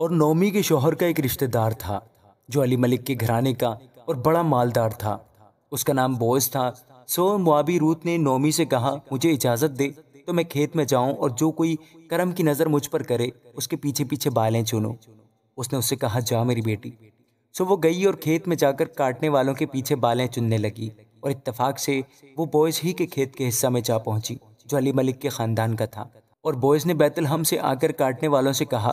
और नौमी के शोहर का एक रिश्तेदार था जो अली मलिक के घराने का और बड़ा मालदार था उसका नाम बोस था सो मुआबी रूत ने नौमी से कहा मुझे इजाज़त दे तो मैं खेत में जाऊं और जो कोई करम की नज़र मुझ पर करे उसके पीछे पीछे बालें चुनो उसने उससे कहा जा मेरी बेटी सो वो गई और खेत में जाकर काटने वालों के पीछे बालें चुनने लगी और इतफाक से वो बोयस ही के खेत के हिस्सा में जा पहुंची जो अली मलिक के ख़ानदान का था और बॉयज ने बैतलहम से आकर काटने वालों से कहा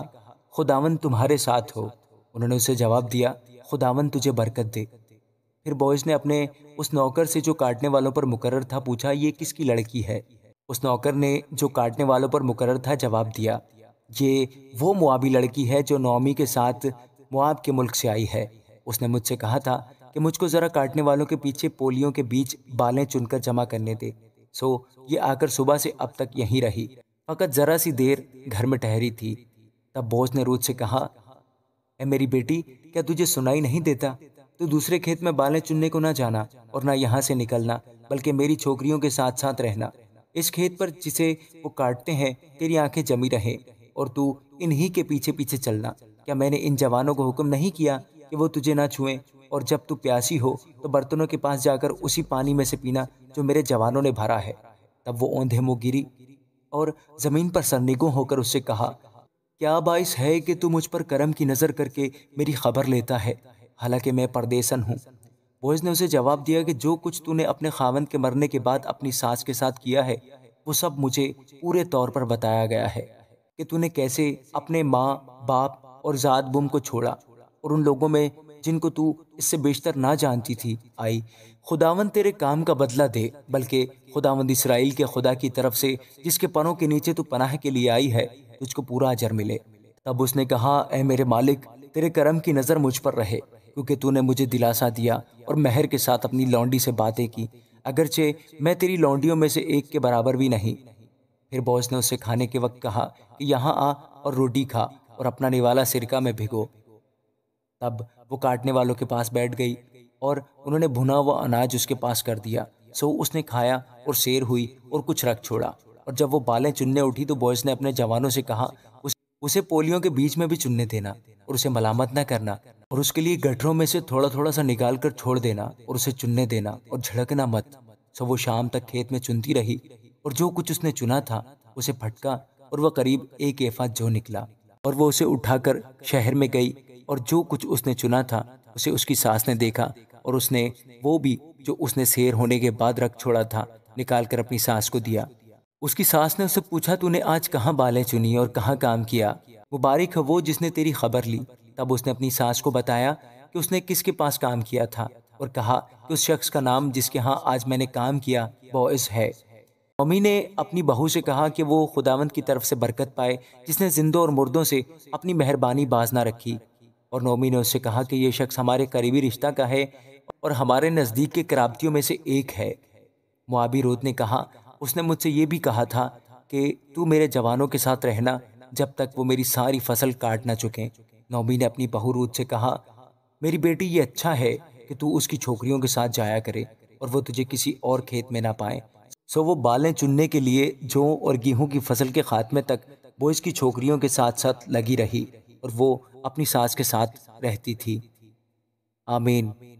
खुदावन तुम्हारे साथ हो उन्होंने उसे जवाब दिया खुदावन तुझे बरकत दे फिर बॉयज़ ने अपने उस नौकर से जो काटने वालों पर मुकर्र था पूछा ये किसकी लड़की है उस नौकर ने जो काटने वालों पर मुकर्र था जवाब दिया ये वो मुआबी लड़की है जो नौमी के साथ मुआब के मुल्क से आई है उसने मुझसे कहा था कि मुझको ज़रा काटने वालों के पीछे पोलियों के बीच बालें चुनकर जमा करने दे सो ये आकर सुबह से अब तक यहीं रही फकत ज़रा सी देर घर में ठहरी थी तब बोझ ने रूथ से कहा ए मेरी बेटी क्या तुझे सुनाई नहीं देता तो दूसरे खेत में बालें चुनने को ना जाना और ना यहाँ से निकलना बल्कि मेरी छोकरियों के साथ साथ रहना इस खेत पर जिसे वो काटते हैं तेरी आंखें जमी रहे और तू इन्हीं के पीछे पीछे चलना क्या मैंने इन जवानों को हुक्म नहीं किया कि वो तुझे ना छुएं और जब तू प्यासी हो तो बर्तनों के पास जाकर उसी पानी में से पीना जो मेरे जवानों ने भरा है तब वो औंधे मुँह गिरी और ज़मीन पर सरनिगो होकर उससे कहा क्या बाइस है कि तू मुझ पर करम की नज़र करके मेरी खबर लेता है हालांकि मैं परदेसन हूँ बोझ ने उसे जवाब दिया कि जो कुछ तूने अपने खावंद के मरने के बाद अपनी सास के साथ किया है वो सब मुझे पूरे तौर पर बताया गया है कि तूने कैसे अपने माँ बाप और जात बुम को छोड़ा और उन लोगों में जिनको तू इससे बेशतर ना जानती थी आई खुदावन तेरे काम का बदला दे बल्कि खुदावंद इसराइल के खुदा की तरफ से जिसके पनों के नीचे तू पनाह के लिए आई है तुझको पूरा अजर मिले तब उसने कहा ए मेरे मालिक तेरे करम की नज़र मुझ पर रहे क्योंकि तूने मुझे दिलासा दिया और मेहर के साथ अपनी लौंडी से बातें की अगरचे मैं तेरी लौंडियों में से एक के बराबर भी नहीं फिर बॉस ने उसे खाने के वक्त कहा कि यहाँ आ और रोटी खा और अपना निवाला सिरका में भिगो तब वो काटने वालों के पास बैठ गई और उन्होंने भुना हुआ अनाज उसके पास कर दिया सो उसने खाया और शेर हुई और कुछ रख छोड़ा और जब वो बालें चुनने उठी तो बॉयज़ ने अपने जवानों से कहा उस, उसे पोलियो के बीच में भी चुनने देना और उसे मलामत न करना और उसके लिए गठरों में से थोड़ा थोड़ा सा निकाल कर छोड़ देना और उसे चुनने देना और झड़कना मत सो वो शाम तक खेत में चुनती रही और जो कुछ उसने चुना था उसे फटका और वह करीब एक एफा जो निकला और वो उसे उठाकर शहर में गई और जो कुछ उसने चुना था उसे उसकी सास ने देखा और उसने वो भी जो उसने शेर होने के बाद रख छोड़ा था निकाल कर अपनी सास को दिया उसकी सास ने उससे पूछा तूने आज कहाँ बालें चुनी और कहाँ काम किया मुबारक है वो जिसने तेरी खबर ली तब उसने अपनी सास को बताया कि उसने किसके पास काम किया था और कहा कि उस शख्स का नाम जिसके यहाँ आज मैंने काम किया बॉयस है मम्मी ने अपनी बहू से कहा कि वो खुदावंत की तरफ से बरकत पाए जिसने जिंदों और मुर्दों से अपनी मेहरबानी बाजना रखी और नोमी ने उससे कहा कि यह शख्स हमारे करीबी रिश्ता का है और हमारे नज़दीक के कराबतियों में से एक है मुआबी रोद ने कहा उसने मुझसे ये भी कहा था कि तू मेरे जवानों के साथ रहना जब तक वो मेरी सारी फसल काट ना चुके नौमी ने अपनी बहू रोद से कहा मेरी बेटी ये अच्छा है कि तू उसकी छोकरियों के साथ जाया करे और वो तुझे किसी और खेत में ना पाए सो वो बालें चुनने के लिए जौ और गेहूं की फसल के खात्मे तक वो इसकी छोकरियों के साथ साथ लगी रही और वो अपनी सास के साथ रहती थी आमीन